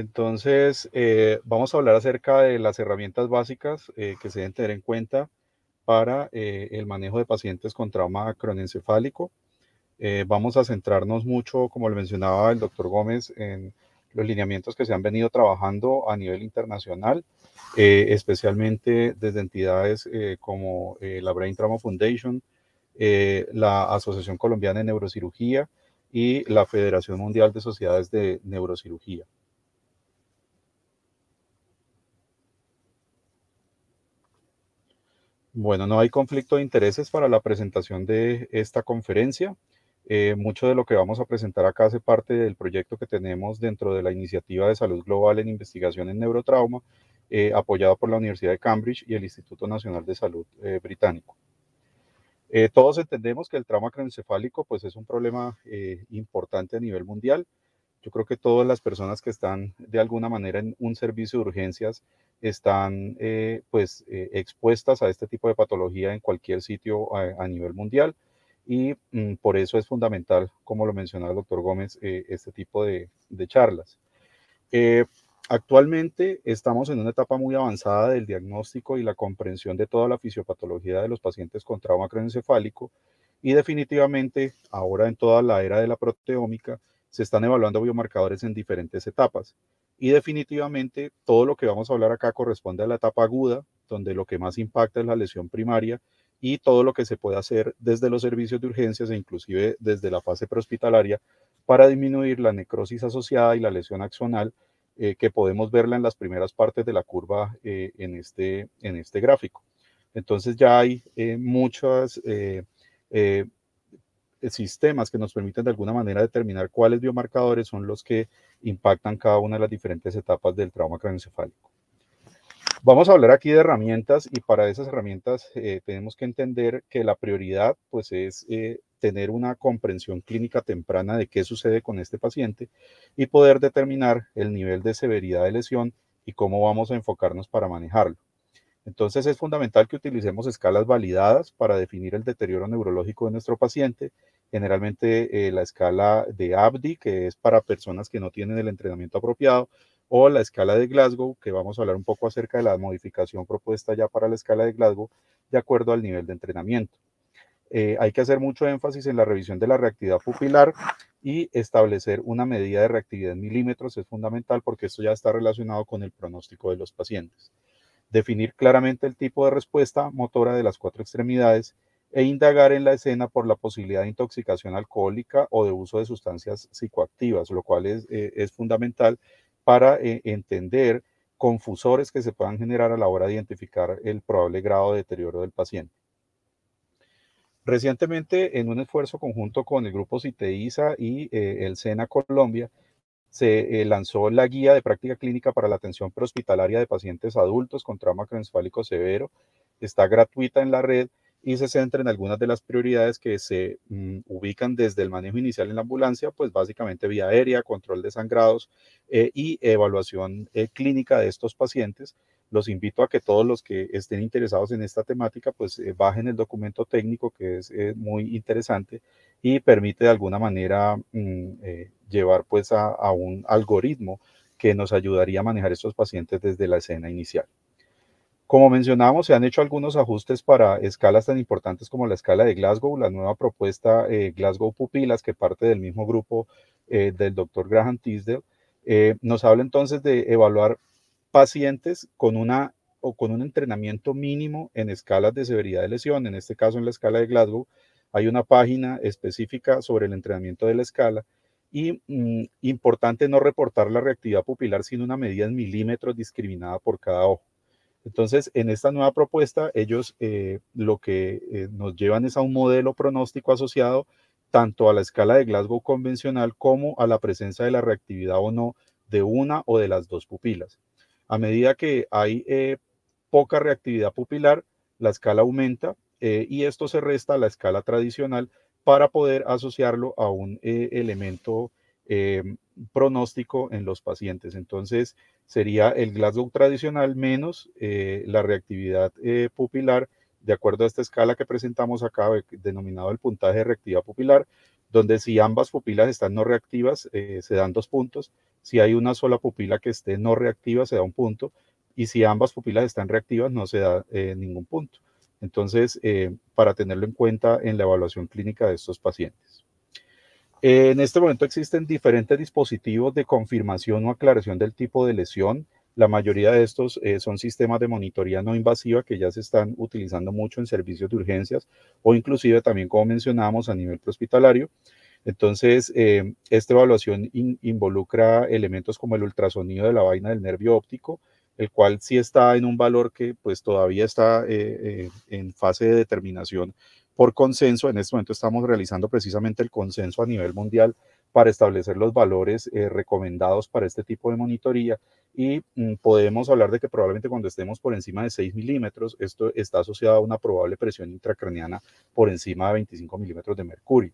Entonces, eh, vamos a hablar acerca de las herramientas básicas eh, que se deben tener en cuenta para eh, el manejo de pacientes con trauma cronoencefálico. vamos a centrarnos mucho, como lo mencionaba el doctor Gómez, en los lineamientos que se han venido trabajando a nivel internacional, especialmente desde entidades como la Brain Trauma Foundation, la Asociación Colombiana de Neurocirugía y la Federación Mundial de Sociedades de Neurocirugía. Bueno, no hay conflicto de intereses para la presentación de esta conferencia. Eh, mucho de lo que vamos a presentar acá hace parte del proyecto que tenemos dentro de la iniciativa de salud global en investigación en neurotrauma, eh, apoyado por la Universidad de Cambridge y el Instituto Nacional de Salud eh, británico. todos entendemos que el trauma craneoencefálico pues, es un problema importante a nivel mundial. Yo creo que todas las personas que están de alguna manera en un servicio de urgencias están eh, pues eh, expuestas a este tipo de patología en cualquier sitio a, nivel mundial y mm, por eso es fundamental, como lo mencionaba el doctor Gómez, eh, este tipo de, charlas. actualmente estamos en una etapa muy avanzada del diagnóstico y la comprensión de toda la fisiopatología de los pacientes con trauma craneoencefálico y definitivamente ahora en toda la era de la proteómica, se están evaluando biomarcadores en diferentes etapas. Y definitivamente todo lo que vamos a hablar acá corresponde a la etapa aguda, donde lo que más impacta es la lesión primaria y todo lo que se puede hacer desde los servicios de urgencias e inclusive desde la fase prehospitalaria para disminuir la necrosis asociada y la lesión axonal eh, que podemos verla en las primeras partes de la curva eh, en, este, en este gráfico. Entonces ya hay eh, muchas eh, sistemas que nos permiten de alguna manera determinar cuáles biomarcadores son los que impactan cada una de las diferentes etapas del trauma craneoencefálico. Vamos a hablar aquí de herramientas y para esas herramientas eh, tenemos que entender que la prioridad pues es eh, tener una comprensión clínica temprana de qué sucede con este paciente y poder determinar el nivel de severidad de lesión y cómo vamos a enfocarnos para manejarlo. Entonces es fundamental que utilicemos escalas validadas para definir el deterioro neurológico de nuestro paciente generalmente eh, la escala de Abdi, que es para personas que no tienen el entrenamiento apropiado, o la escala de Glasgow, que vamos a hablar un poco acerca de la modificación propuesta ya para la escala de Glasgow, de acuerdo al nivel de entrenamiento. Eh, hay que hacer mucho énfasis en la revisión de la reactividad pupilar y establecer una medida de reactividad en milímetros es fundamental porque esto ya está relacionado con el pronóstico de los pacientes. Definir claramente el tipo de respuesta motora de las cuatro extremidades e indagar en la escena por la posibilidad de intoxicación alcohólica o de uso de sustancias psicoactivas, lo cual es, eh, fundamental para eh, entender confusores que se puedan generar a la hora de identificar el probable grado de deterioro del paciente. Recientemente, en un esfuerzo conjunto con el grupo CITEISA y eh, el SENA Colombia, se lanzó la guía de práctica clínica para la atención prehospitalaria de pacientes adultos con trauma craneoencefálico severo. Está gratuita en la red y se centra en algunas de las prioridades que se mm, ubican desde el manejo inicial en la ambulancia, pues básicamente vía aérea, control de sangrados eh, y evaluación eh, clínica de estos pacientes. Los invito a que todos los que estén interesados en esta temática, pues eh, bajen el documento técnico que es muy interesante y permite de alguna manera mm, llevar pues a un algoritmo que nos ayudaría a manejar estos pacientes desde la escena inicial. Como mencionamos, se han hecho algunos ajustes para escalas tan importantes como la escala de Glasgow, la nueva propuesta eh, Glasgow Pupilas, que parte del mismo grupo eh, del doctor Graham Tisdale, eh, nos habla entonces de evaluar pacientes con una o con un entrenamiento mínimo en escalas de severidad de lesión, en este caso en la escala de Glasgow, hay una página específica sobre el entrenamiento de la escala y mm, importante no reportar la reactividad pupilar sin una medida en milímetros discriminada por cada ojo. Entonces, en esta nueva propuesta, ellos eh, lo que eh, nos llevan es a un modelo pronóstico asociado tanto a la escala de Glasgow convencional como a la presencia de la reactividad o no de una o de las dos pupilas. A medida que hay eh, poca reactividad pupilar, la escala aumenta y esto se resta a la escala tradicional para poder asociarlo a un elemento pronóstico en los pacientes. Entonces, sería el Glasgow tradicional menos eh, la reactividad eh, pupilar, de acuerdo a esta escala que presentamos acá, eh, denominado el puntaje de reactividad pupilar, donde si ambas pupilas están no reactivas, se dan dos puntos. Si hay una sola pupila que esté no reactiva, se da un punto. Y si ambas pupilas están reactivas, no se da ningún punto. Entonces, para tenerlo en cuenta en la evaluación clínica de estos pacientes. En este momento existen diferentes dispositivos de confirmación o aclaración del tipo de lesión. La mayoría de estos eh, son sistemas de monitoría no invasiva que ya se están utilizando mucho en servicios de urgencias o inclusive también, como mencionábamos, a nivel hospitalario. Entonces, eh, esta evaluación involucra elementos como el ultrasonido de la vaina del nervio óptico, el cual sí está en un valor que pues todavía está eh, en fase de determinación por consenso. En este momento estamos realizando precisamente el consenso a nivel mundial para establecer los valores eh, recomendados para este tipo de monitoría y mm, podemos hablar de que probablemente cuando estemos por encima de 6 milímetros, esto está asociado a una probable presión intracraniana por encima de 25 milímetros de mercurio.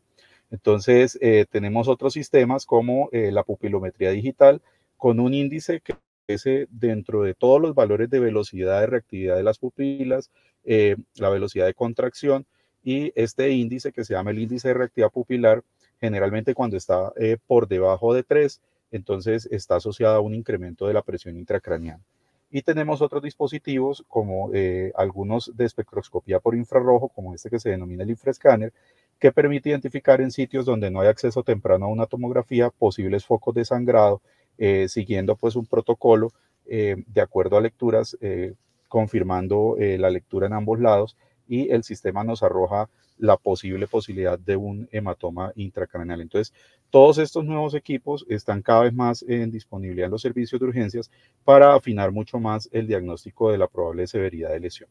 Entonces, eh, tenemos otros sistemas como eh, la pupilometría digital con un índice que es dentro de todos los valores de velocidad de reactividad de las pupilas, la velocidad de contracción, y este índice que se llama el índice de reactividad pupilar, generalmente cuando está eh, por debajo de 3, entonces está asociado a un incremento de la presión intracraneal. Y tenemos otros dispositivos como eh, algunos de espectroscopía por infrarrojo, como este que se denomina el infrascanner, que permite identificar en sitios donde no hay acceso temprano a una tomografía posibles focos de sangrado, eh, siguiendo pues un protocolo de acuerdo a lecturas, confirmando la lectura en ambos lados y el sistema nos arroja la posible posibilidad de un hematoma intracraneal. Entonces, todos estos nuevos equipos están cada vez más en disponibilidad en los servicios de urgencias para afinar mucho más el diagnóstico de la probable severidad de lesión.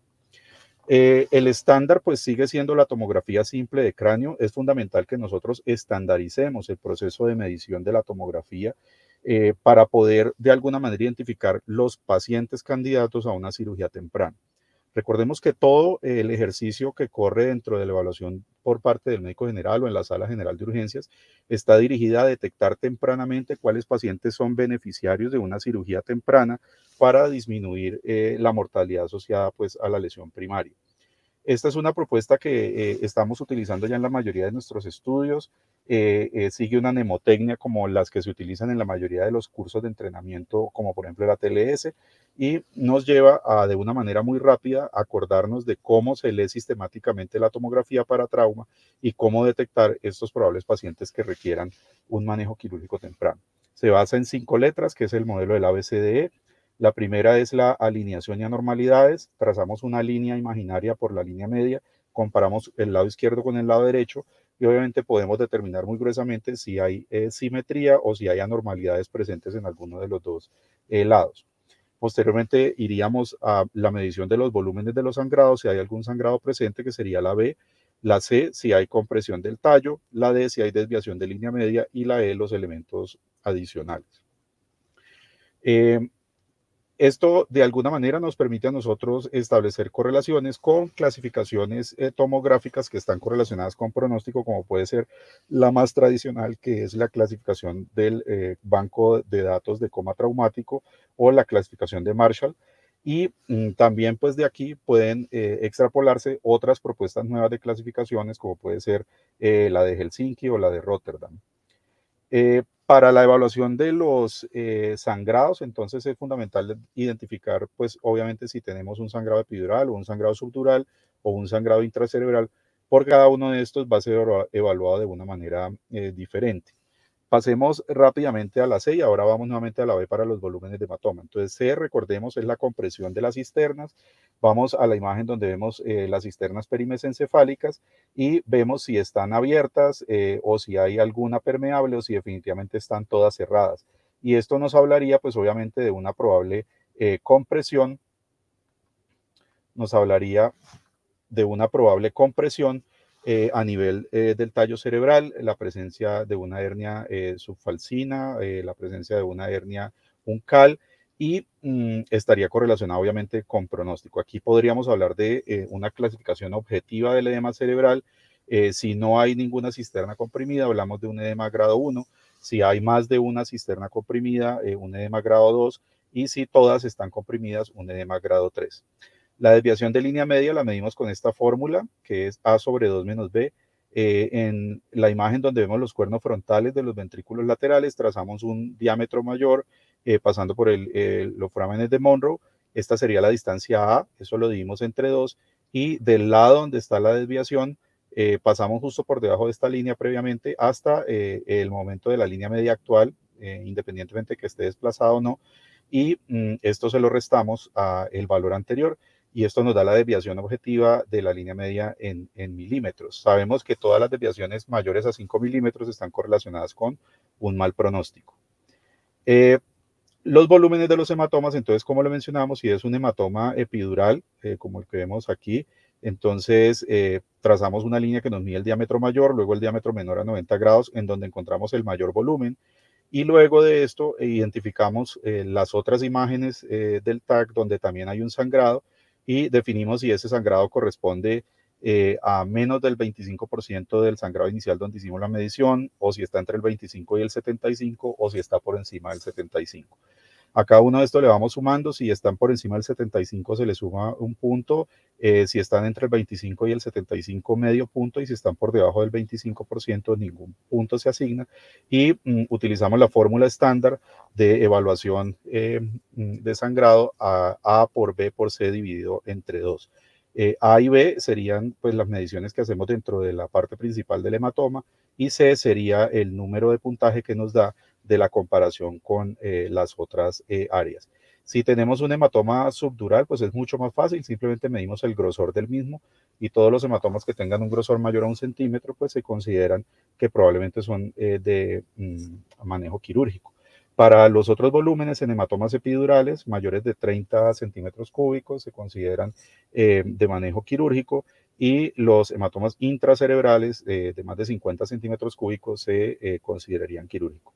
Eh, el estándar pues sigue siendo la tomografía simple de cráneo. Es fundamental que nosotros estandaricemos el proceso de medición de la tomografía eh, para poder de alguna manera identificar los pacientes candidatos a una cirugía temprana. Recordemos que todo el ejercicio que corre dentro de la evaluación por parte del médico general o en la sala general de urgencias está dirigida a detectar tempranamente cuáles pacientes son beneficiarios de una cirugía temprana para disminuir eh, la mortalidad asociada pues, a la lesión primaria. Esta es una propuesta que eh, estamos utilizando ya en la mayoría de nuestros estudios. Eh, eh, sigue una mnemotecnia como las que se utilizan en la mayoría de los cursos de entrenamiento, como por ejemplo la TLS, y nos lleva a, de una manera muy rápida, acordarnos de cómo se lee sistemáticamente la tomografía para trauma y cómo detectar estos probables pacientes que requieran un manejo quirúrgico temprano. Se basa en cinco letras, que es el modelo del ABCDE, la primera es la alineación y anormalidades. Trazamos una línea imaginaria por la línea media, comparamos el lado izquierdo con el lado derecho y obviamente podemos determinar muy gruesamente si hay eh, simetría o si hay anormalidades presentes en alguno de los dos eh, lados. Posteriormente iríamos a la medición de los volúmenes de los sangrados, si hay algún sangrado presente, que sería la B, la C, si hay compresión del tallo, la D, si hay desviación de línea media y la E, los elementos adicionales. Eh, esto de alguna manera nos permite a nosotros establecer correlaciones con clasificaciones eh, tomográficas que están correlacionadas con pronóstico, como puede ser la más tradicional, que es la clasificación del eh, banco de datos de coma traumático o la clasificación de Marshall. Y mm, también pues de aquí pueden eh, extrapolarse otras propuestas nuevas de clasificaciones, como puede ser la de Helsinki o la de Rotterdam. Para la evaluación de los eh, sangrados, entonces es fundamental identificar, pues obviamente, si tenemos un sangrado epidural o un sangrado subdural o un sangrado intracerebral, por cada uno de estos va a ser evaluado de una manera eh, diferente. Pasemos rápidamente a la C y ahora vamos nuevamente a la B para los volúmenes de hematoma. Entonces, C, recordemos, es la compresión de las cisternas. Vamos a la imagen donde vemos eh, las cisternas perimesencefálicas y vemos si están abiertas eh, o si hay alguna permeable o si definitivamente están todas cerradas. Y esto nos hablaría, pues obviamente, de una probable eh, compresión. Nos hablaría de una probable compresión eh, a nivel eh, del tallo cerebral, la presencia de una hernia subfalsina, eh, subfalcina, la presencia de una hernia uncal y mm, estaría correlacionada obviamente con pronóstico. Aquí podríamos hablar de una clasificación objetiva del edema cerebral. si no hay ninguna cisterna comprimida, hablamos de un edema grado 1. Si hay más de una cisterna comprimida, un edema grado 2. Y si todas están comprimidas, un edema grado 3. La desviación de línea media la medimos con esta fórmula, que es A sobre 2 menos B. Eh, en la imagen donde vemos los cuernos frontales de los ventrículos laterales, trazamos un diámetro mayor eh, pasando por el, los frámenes de Monroe. Esta sería la distancia A, eso lo dividimos entre 2. Y del lado donde está la desviación, eh, pasamos justo por debajo de esta línea previamente hasta el momento de la línea media actual, independientemente de que esté desplazado o no. Y mm, esto se lo restamos al valor anterior y esto nos da la desviación objetiva de la línea media en, milímetros. Sabemos que todas las desviaciones mayores a 5 milímetros están correlacionadas con un mal pronóstico. Eh, los volúmenes de los hematomas, entonces, como lo mencionamos, si es un hematoma epidural, eh, como el que vemos aquí, entonces eh, trazamos una línea que nos mide el diámetro mayor, luego el diámetro menor a 90 grados, en donde encontramos el mayor volumen. Y luego de esto identificamos las otras imágenes del TAC, donde también hay un sangrado, y definimos si ese sangrado corresponde eh, a menos del 25% del sangrado inicial donde hicimos la medición, o si está entre el 25 y el 75, o si está por encima del 75. A cada uno de estos le vamos sumando, si están por encima del 75 se le suma un punto, eh, si están entre el 25 y el 75 medio punto y si están por debajo del 25% ningún punto se asigna y mm, utilizamos la fórmula estándar de evaluación eh, mm, de sangrado a A por B por C dividido entre 2. Eh, a y B serían pues, las mediciones que hacemos dentro de la parte principal del hematoma y C sería el número de puntaje que nos da de la comparación con eh, las otras eh, áreas. Si tenemos un hematoma subdural, pues es mucho más fácil, simplemente medimos el grosor del mismo y todos los hematomas que tengan un grosor mayor a un centímetro, pues se consideran que probablemente son eh, de mm, manejo quirúrgico. Para los otros volúmenes en hematomas epidurales mayores de 30 centímetros cúbicos se consideran de manejo quirúrgico y los hematomas intracerebrales de más de 50 centímetros cúbicos se considerarían quirúrgicos.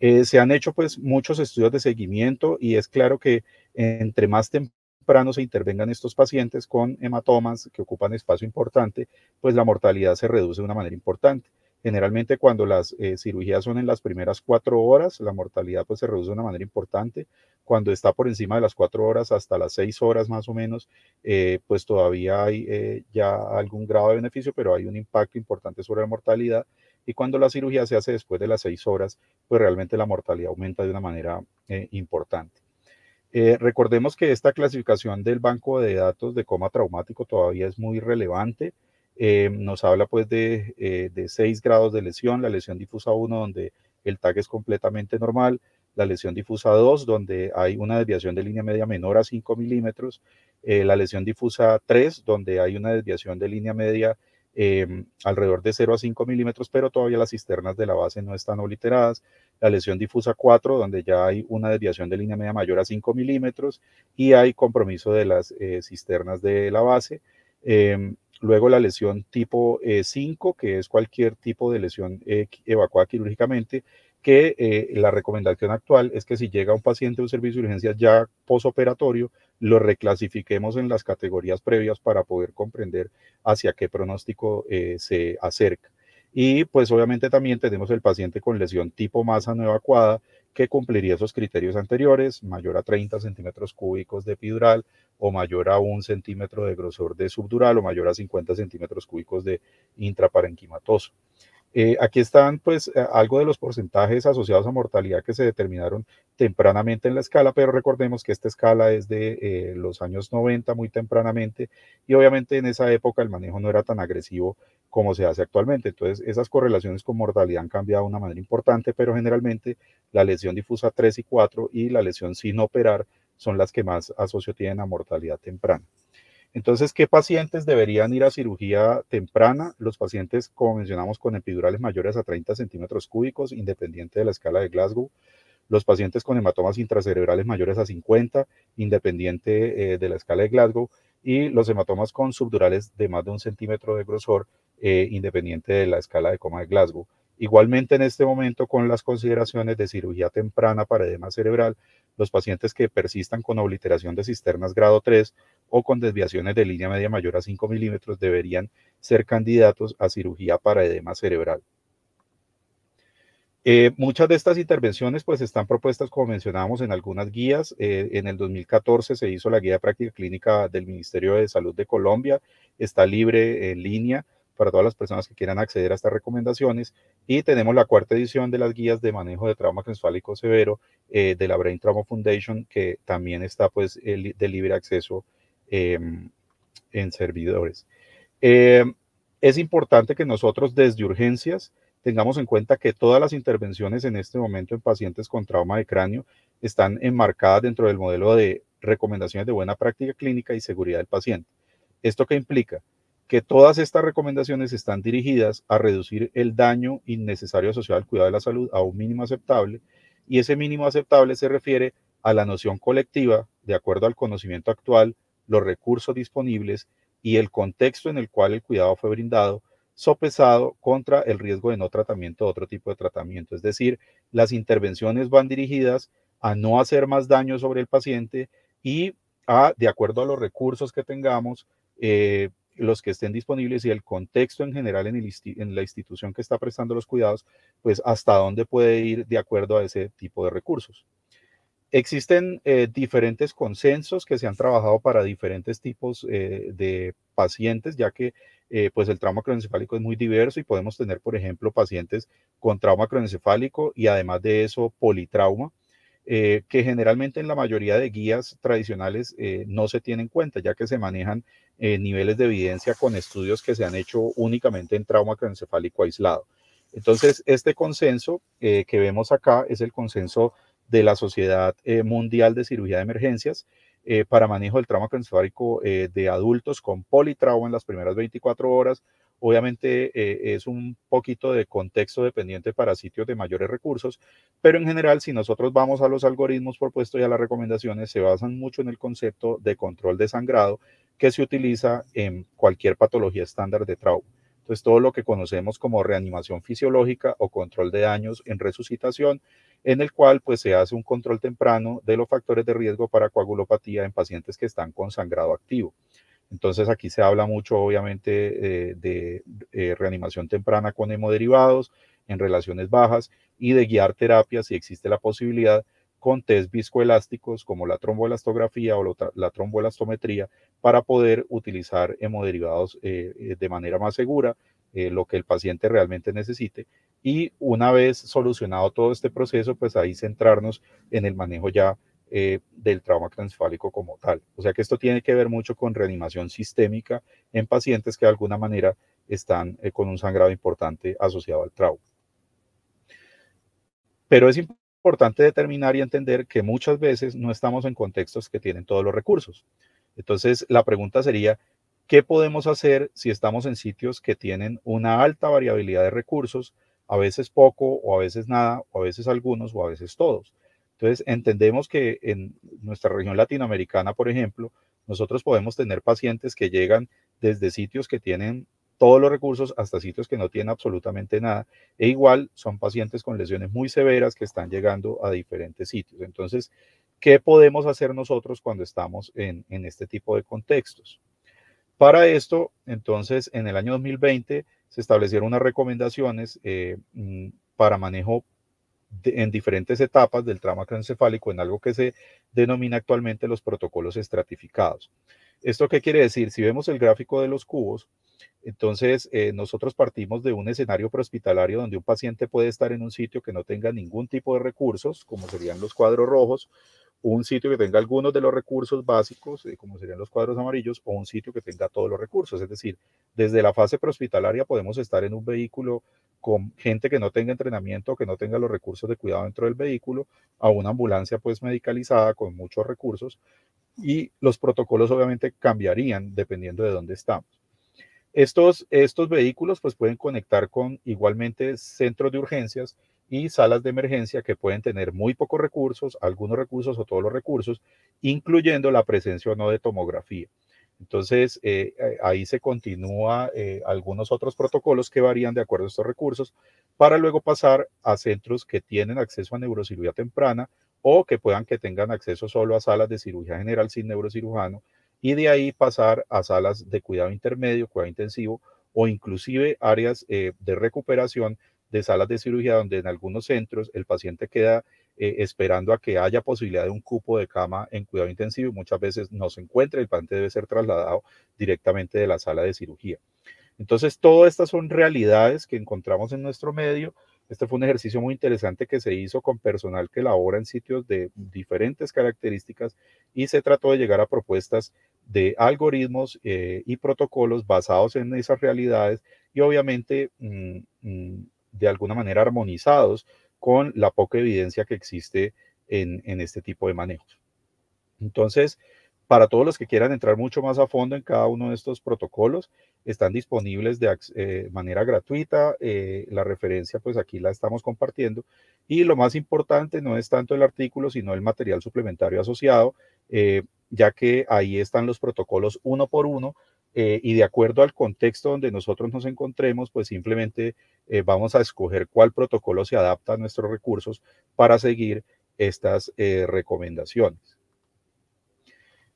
Eh, se han hecho pues muchos estudios de seguimiento y es claro que entre más temprano se intervengan estos pacientes con hematomas que ocupan espacio importante, pues la mortalidad se reduce de una manera importante. Generalmente cuando las eh, cirugías son en las primeras cuatro horas, la mortalidad pues se reduce de una manera importante. Cuando está por encima de las cuatro horas hasta las seis horas más o menos, eh, pues todavía hay ya algún grado de beneficio, pero hay un impacto importante sobre la mortalidad. Y cuando la cirugía se hace después de las seis horas, pues realmente la mortalidad aumenta de una manera eh, importante. Eh, recordemos que esta clasificación del banco de datos de coma traumático todavía es muy relevante. Eh, nos habla pues de, seis grados de lesión, la lesión difusa 1 donde el tag es completamente normal, la lesión difusa 2, donde hay una desviación de línea media menor a 5 milímetros, la lesión difusa 3, donde hay una desviación de línea media Em, alrededor de 0 a 5 milímetros, pero todavía las cisternas de la base no están obliteradas. La lesión difusa 4, donde ya hay una desviación de línea media mayor a 5 milímetros y hay compromiso de las eh, cisternas de la base. Em, luego la lesión tipo 5, eh, que es cualquier tipo de lesión eh, evacuada quirúrgicamente, que eh, la recomendación actual es que si llega un paciente a un servicio de urgencias ya posoperatorio, lo reclasifiquemos en las categorías previas para poder comprender hacia qué pronóstico eh, se acerca. Y pues obviamente también tenemos el paciente con lesión tipo masa no evacuada, que cumpliría esos criterios anteriores, mayor a 30 centímetros cúbicos de epidural o mayor a un centímetro de grosor de subdural o mayor a 50 centímetros cúbicos de intraparenquimatoso. Eh, aquí están pues eh, algo de los porcentajes asociados a mortalidad que se determinaron tempranamente en la escala, pero recordemos que esta escala es de eh, los años 90 muy tempranamente y obviamente en esa época el manejo no era tan agresivo como se hace actualmente. Entonces esas correlaciones con mortalidad han cambiado de una manera importante, pero generalmente la lesión difusa 3 y 4 y la lesión sin operar son las que más asocio tienen a mortalidad temprana. Entonces, ¿qué pacientes deberían ir a cirugía temprana? Los pacientes, como mencionamos, con epidurales mayores a 30 centímetros cúbicos, independiente de la escala de Glasgow. Los pacientes con hematomas intracerebrales mayores a 50, independiente eh, de la escala de Glasgow. Y los hematomas con subdurales de más de un centímetro de grosor, eh, independiente de la escala de coma de Glasgow. Igualmente en este momento con las consideraciones de cirugía temprana para edema cerebral, los pacientes que persistan con obliteración de cisternas grado 3, o con desviaciones de línea media mayor a 5 milímetros deberían ser candidatos a cirugía para edema cerebral. Eh, muchas de estas intervenciones pues están propuestas, como mencionábamos, en algunas guías. Eh, en el 2014 se hizo la guía práctica clínica del Ministerio de Salud de Colombia. Está libre en línea para todas las personas que quieran acceder a estas recomendaciones. Y tenemos la cuarta edición de las guías de manejo de trauma craneoencefálico severo eh, de la Brain Trauma Foundation, que también está pues de libre acceso Em, en servidores. Eh, es importante que nosotros desde urgencias tengamos en cuenta que todas las intervenciones en este momento en pacientes con trauma de cráneo están enmarcadas dentro del modelo de recomendaciones de buena práctica clínica y seguridad del paciente. ¿Esto qué implica? Que todas estas recomendaciones están dirigidas a reducir el daño innecesario asociado al cuidado de la salud a un mínimo aceptable y ese mínimo aceptable se refiere a la noción colectiva, de acuerdo al conocimiento actual, los recursos disponibles y el contexto en el cual el cuidado fue brindado, sopesado contra el riesgo de no tratamiento o otro tipo de tratamiento. Es decir, las intervenciones van dirigidas a no hacer más daño sobre el paciente y a, de acuerdo a los recursos que tengamos, eh, los que estén disponibles y el contexto en general en, la institución que está prestando los cuidados, pues hasta dónde puede ir de acuerdo a ese tipo de recursos. Existen eh, diferentes consensos que se han trabajado para diferentes tipos eh, de pacientes, ya que eh, pues el trauma cronoencefálico es muy diverso y podemos tener, por ejemplo, pacientes con trauma cronoencefálico y además de eso politrauma, que generalmente en la mayoría de guías tradicionales no se tiene en cuenta, ya que se manejan niveles de evidencia con estudios que se han hecho únicamente en trauma cronoencefálico aislado. Entonces, este consenso que vemos acá es el consenso de la Sociedad eh, Mundial de Cirugía de Emergencias eh, para manejo del trauma craneoencefálico eh, de adultos con politrauma en las primeras 24 horas. Obviamente es un poquito de contexto dependiente para sitios de mayores recursos, pero en general si nosotros vamos a los algoritmos propuestos y a las recomendaciones, se basan mucho en el concepto de control de sangrado que se utiliza en cualquier patología estándar de trauma. Entonces todo lo que conocemos como reanimación fisiológica o control de daños en resucitación en el cual pues, se hace un control temprano de los factores de riesgo para coagulopatía en pacientes que están con sangrado activo. Entonces aquí se habla mucho obviamente de eh, reanimación temprana con hemoderivados en relaciones bajas y de guiar terapia si existe la posibilidad con test viscoelásticos como la tromboelastografía o la tromboelastometría para poder utilizar hemoderivados eh, eh, de manera más segura, lo que el paciente realmente necesite y una vez solucionado todo este proceso, pues ahí centrarnos en el manejo ya eh, del trauma transfálico como tal. O sea que esto tiene que ver mucho con reanimación sistémica en pacientes que de alguna manera están eh, con un sangrado importante asociado al trauma. Pero es importante determinar y entender que muchas veces no estamos en contextos que tienen todos los recursos. Entonces, la pregunta sería, ¿qué podemos hacer si estamos en sitios que tienen una alta variabilidad de recursos, a veces poco o a veces nada, o a veces algunos o a veces todos. Entonces, entendemos que en nuestra región latinoamericana, por ejemplo, nosotros podemos tener pacientes que llegan desde sitios que tienen todos los recursos hasta sitios que no tienen absolutamente nada. E igual son pacientes con lesiones muy severas que están llegando a diferentes sitios. Entonces, ¿qué podemos hacer nosotros cuando estamos en, en este tipo de contextos? Para esto, entonces, en el año 2020 se establecieron unas recomendaciones eh, mm, para manejo en diferentes etapas del trauma encefálico en algo que se denomina actualmente los protocolos estratificados. ¿Esto qué quiere decir? Si vemos el gráfico de los cubos, entonces, eh, nosotros partimos de un escenario prehospitalario donde un paciente puede estar en un sitio que no tenga ningún tipo de recursos, como serían los cuadros rojos, un sitio que tenga algunos de los recursos básicos, eh, como serían los cuadros amarillos, o un sitio que tenga todos los recursos. Es decir, desde la fase prehospitalaria podemos estar en un vehículo con gente que no tenga entrenamiento, que no tenga los recursos de cuidado dentro del vehículo, a una ambulancia pues medicalizada con muchos recursos y los protocolos obviamente cambiarían dependiendo de dónde estamos. Estos, estos vehículos pues pueden conectar con igualmente centros de urgencias y salas de emergencia que pueden tener muy pocos recursos, algunos recursos o todos los recursos, incluyendo la presencia o no de tomografía. Entonces, eh, eh, ahí se continúa eh, algunos otros protocolos que varían de acuerdo a estos recursos para luego pasar a centros que tienen acceso a neurocirugía temprana o que puedan que tengan acceso solo a salas de cirugía general sin neurocirujano y de ahí pasar a salas de cuidado intermedio, cuidado intensivo o inclusive áreas de recuperación de salas de cirugía donde en algunos centros el paciente queda eh, esperando a que haya posibilidad de un cupo de cama en cuidado intensivo y muchas veces no se encuentra, el paciente debe ser trasladado directamente de la sala de cirugía. Entonces, todas estas son realidades que encontramos en nuestro medio. Este fue un ejercicio muy interesante que se hizo con personal que labora en sitios de diferentes características y se trató de llegar a propuestas de algoritmos eh, y protocolos basados en esas realidades y obviamente mm, mm, de alguna manera armonizados con la poca evidencia que existe en, este tipo de manejos. Entonces, para todos los que quieran entrar mucho más a fondo en cada uno de estos protocolos, están disponibles de eh, manera gratuita. Eh, la referencia, pues aquí la estamos compartiendo. Y lo más importante no es tanto el artículo, sino el material suplementario asociado, eh, ya que ahí están los protocolos uno por uno eh, y de acuerdo al contexto donde nosotros nos encontremos, pues simplemente eh, vamos a escoger cuál protocolo se adapta a nuestros recursos para seguir estas eh, recomendaciones.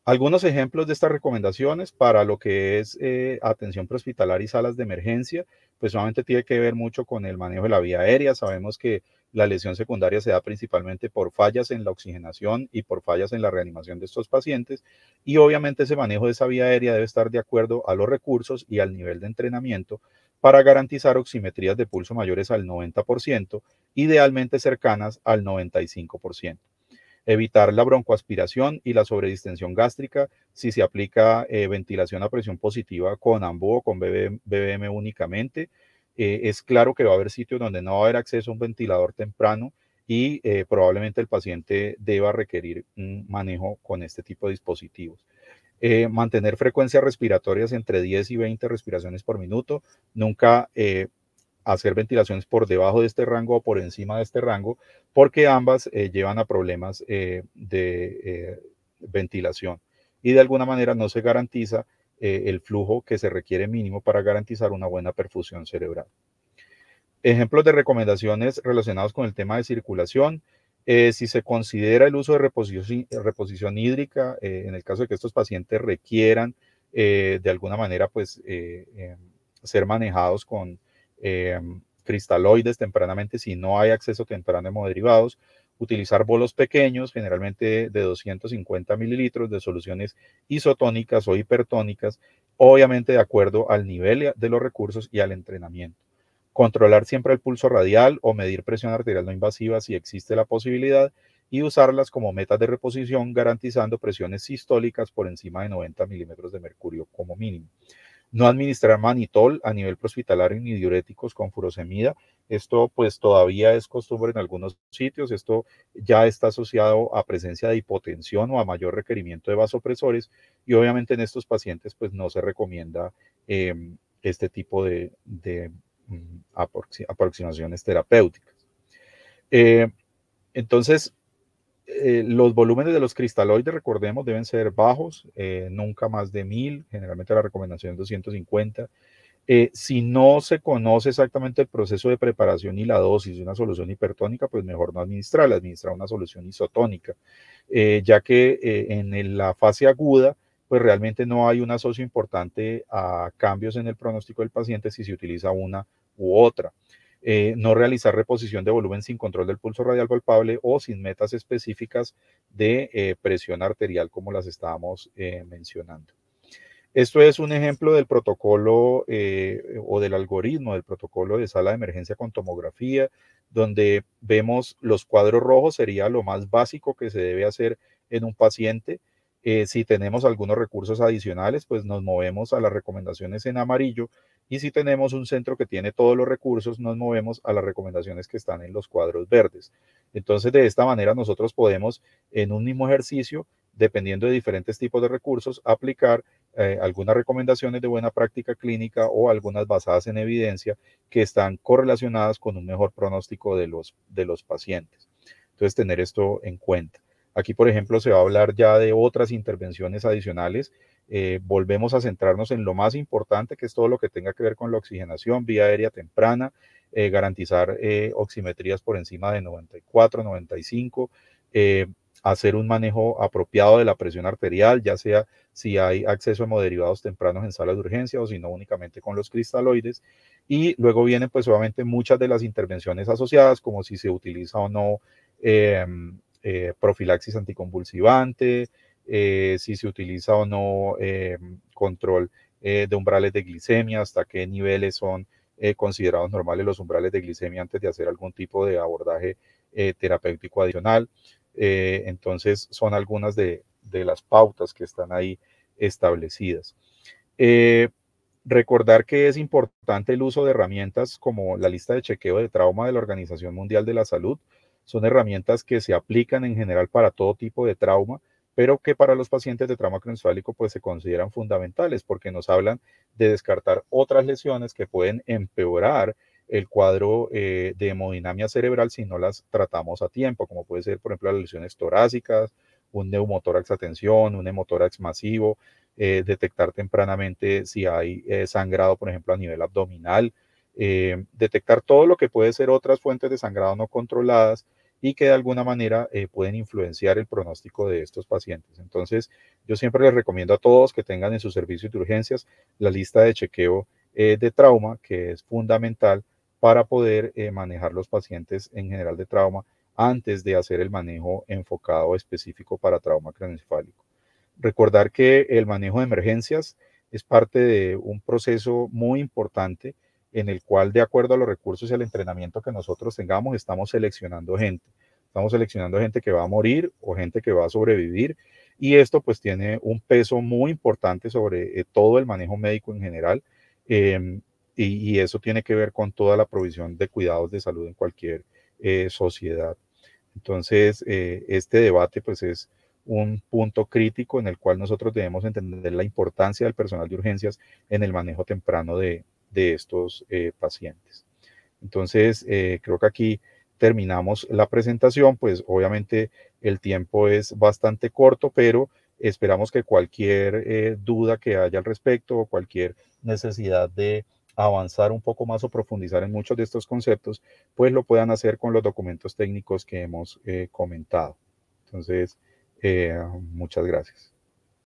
Algunos ejemplos de estas recomendaciones para lo que es atención prehospitalar y salas de emergencia, pues solamente tiene que ver mucho con el manejo de la vía aérea. Sabemos que la lesión secundaria se da principalmente por fallas en la oxigenación y por fallas en la reanimación de estos pacientes y obviamente ese manejo de esa vía aérea debe estar de acuerdo a los recursos y al nivel de entrenamiento para garantizar oximetrías de pulso mayores al 90%, idealmente cercanas al 95%. Evitar la broncoaspiración y la sobredistensión gástrica si se aplica eh, ventilación a presión positiva con AMBU o con BBM únicamente eh, es claro que va a haber sitios donde no va a haber acceso a un ventilador temprano y eh, probablemente el paciente deba requerir un manejo con este tipo de dispositivos. Eh, mantener frecuencias respiratorias entre 10 y 20 respiraciones por minuto, nunca hacer ventilaciones por debajo de este rango o por encima de este rango, porque ambas llevan a problemas de ventilación y de alguna manera no se garantiza eh, el flujo que se requiere mínimo para garantizar una buena perfusión cerebral. Ejemplos de recomendaciones relacionados con el tema de circulación. Eh, si se considera el uso de reposición, hídrica, eh, en el caso de que estos pacientes requieran de alguna manera pues, em, ser manejados con em, cristaloides tempranamente, si no hay acceso temprano a hemoderivados, utilizar bolos pequeños, generalmente de 250 mililitros de soluciones isotónicas o hipertónicas, obviamente de acuerdo al nivel de los recursos y al entrenamiento. Controlar siempre el pulso radial o medir presión arterial no invasiva si existe la posibilidad y usarlas como metas de reposición garantizando presiones sistólicas por encima de 90 milímetros de mercurio como mínimo no administrar manitol a nivel prehospitalario ni diuréticos con furosemida. Esto pues todavía es costumbre en algunos sitios, esto ya está asociado a presencia de hipotensión o a mayor requerimiento de vasopresores y obviamente en estos pacientes pues no se recomienda em, este tipo de, mm, aproximaciones terapéuticas. Eh, entonces, eh, los volúmenes de los cristaloides, recordemos, deben ser bajos, eh, nunca más de 1000, generalmente la recomendación es 250. Eh, si no se conoce exactamente el proceso de preparación y la dosis de una solución hipertónica, pues mejor no administrarla, administrar una solución isotónica, ya que en la fase aguda, pues realmente no hay un asocio importante a cambios en el pronóstico del paciente si se utiliza una u otra. Eh, no realizar reposición de volumen sin control del pulso radial palpable o sin metas específicas de eh, presión arterial como las estábamos eh, mencionando. Esto es un ejemplo del protocolo o del algoritmo del protocolo de sala de emergencia con tomografía, donde vemos los cuadros rojos, sería lo más básico que se debe hacer en un paciente. si tenemos algunos recursos adicionales, pues nos movemos a las recomendaciones en amarillo, y si tenemos un centro que tiene todos los recursos, nos movemos a las recomendaciones que están en los cuadros verdes. Entonces, de esta manera nosotros podemos, en un mismo ejercicio, dependiendo de diferentes tipos de recursos, aplicar eh, algunas recomendaciones de buena práctica clínica o algunas basadas en evidencia que están correlacionadas con un mejor pronóstico de los, de los pacientes. Entonces, tener esto en cuenta. Aquí, por ejemplo, se va a hablar ya de otras intervenciones adicionales eh, volvemos a centrarnos en lo más importante, que es todo lo que tenga que ver con la oxigenación, vía aérea temprana, eh, garantizar eh, oximetrías por encima de 94, 95, hacer un manejo apropiado de la presión arterial, ya sea si hay acceso a hemoderivados tempranos en salas de urgencia o si no únicamente con los cristaloides. Y luego vienen pues obviamente muchas de las intervenciones asociadas, como si se utiliza o no em, profilaxis anticonvulsivante, eh, si se utiliza o no eh, control eh, de umbrales de glicemia, hasta qué niveles son considerados normales los umbrales de glicemia antes de hacer algún tipo de abordaje terapéutico adicional. entonces, son algunas de, las pautas que están ahí establecidas. Recordar que es importante el uso de herramientas como la lista de chequeo de trauma de la Organización Mundial de la Salud. Son herramientas que se aplican en general para todo tipo de trauma pero que para los pacientes de trauma cronocefálico pues se consideran fundamentales porque nos hablan de descartar otras lesiones que pueden empeorar el cuadro eh, de hemodinamia cerebral si no las tratamos a tiempo, como puede ser, por ejemplo, las lesiones torácicas, un neumotórax a tensión, un hemotórax masivo, eh, detectar tempranamente si hay eh, sangrado, por ejemplo, a nivel abdominal, detectar todo lo que puede ser otras fuentes de sangrado no controladas, y que de alguna manera eh, pueden influenciar el pronóstico de estos pacientes. Entonces, yo siempre les recomiendo a todos que tengan en su servicio de urgencias la lista de chequeo eh, de trauma, que es fundamental para poder eh, manejar los pacientes en general de trauma antes de hacer el manejo enfocado específico para trauma cranecefálico. Recordar que el manejo de emergencias es parte de un proceso muy importante en el cual de acuerdo a los recursos y al entrenamiento que nosotros tengamos, estamos seleccionando gente. Estamos seleccionando gente que va a morir o gente que va a sobrevivir y esto pues tiene un peso muy importante sobre eh, todo el manejo médico en general em, y, eso tiene que ver con toda la provisión de cuidados de salud en cualquier eh, sociedad. Entonces, eh, este debate pues es un punto crítico en el cual nosotros debemos entender la importancia del personal de urgencias en el manejo temprano de, de estos eh, pacientes. Entonces, eh, creo que aquí terminamos la presentación, pues obviamente el tiempo es bastante corto, pero esperamos que cualquier eh, duda que haya al respecto o cualquier necesidad de avanzar un poco más o profundizar en muchos de estos conceptos, pues lo puedan hacer con los documentos técnicos que hemos comentado. Entonces, muchas gracias.